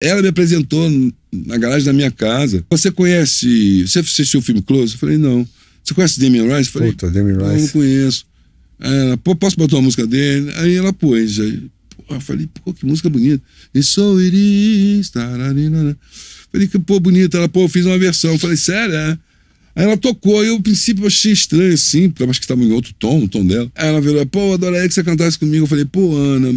Ela me apresentou na garagem da minha casa. Você conhece. Você assistiu o filme Close? Eu falei, não. Você conhece Demi Rice? Eu falei, Puta, Demi Rice. Não, não conheço. Ela, pô, posso botar uma música dele? Aí ela pôs. Aí, pô, eu falei, pô, que música bonita. E sou iris. Né? Falei, que pô, bonita. Ela, pô, eu fiz uma versão. Eu falei, sério? É? Aí ela tocou, eu, no princípio, achei estranho, assim, acho que estava em outro tom, o tom dela. Aí ela virou, pô, adoraria que você cantasse comigo. Eu falei, pô, Ana,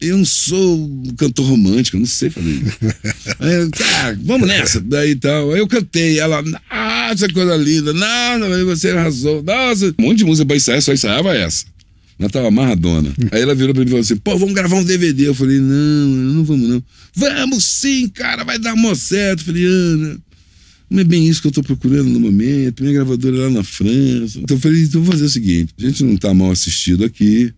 eu não sou um cantor romântico, eu não sei fazer isso. Aí eu, tá, vamos nessa. Daí tal. eu cantei. Ela, nossa, ah, coisa linda. Não, não, você arrasou. Nossa. Um monte de música pra ensaiar, só ensaiava essa. Ela tava amarradona. Aí ela virou pra mim e falou assim: pô, vamos gravar um DVD. Eu falei: não, não vamos não. Vamos sim, cara, vai dar mó certo. Eu falei: Ana, não é bem isso que eu estou procurando no momento. Minha gravadora é lá na França. Então eu falei: então vamos fazer o seguinte: a gente não está mal assistido aqui.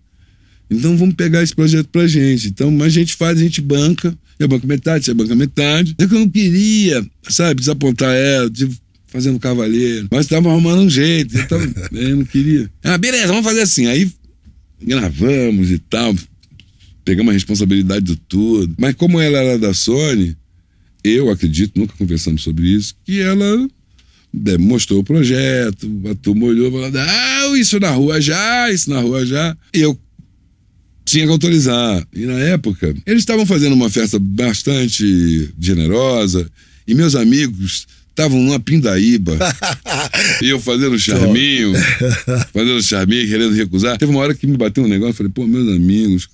Então vamos pegar esse projeto pra gente. Então, mas a gente faz, a gente banca. Eu banco metade, você banca metade. É que eu não queria, sabe, desapontar ela, de fazendo cavaleiro. Mas tava arrumando um jeito. Eu, então, tava, é, eu não queria. Ah, beleza, vamos fazer assim. Aí gravamos e tal. Pegamos a responsabilidade do tudo. Mas como ela era da Sony, eu acredito, nunca conversamos sobre isso, que ela né, mostrou o projeto, a turma olhou falando, ah, isso na rua já, isso na rua já. E eu tinha que autorizar. E na época, eles estavam fazendo uma festa bastante generosa, e meus amigos estavam numa pindaíba. e eu fazendo charminho, fazendo charminho, querendo recusar. Teve uma hora que me bateu um negócio, falei, pô, meus amigos,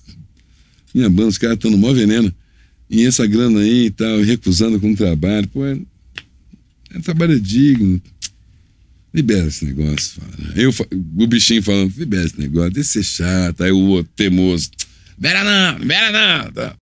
minha banda, os caras estão no maior veneno. E essa grana aí e tal, recusando com o trabalho, pô, é, é trabalho digno libera esse negócio. Fala. Né? Eu, o bichinho falando, libera esse negócio, deixa ser chato. Aí o outro teimoso, libera não, libera não. Tá?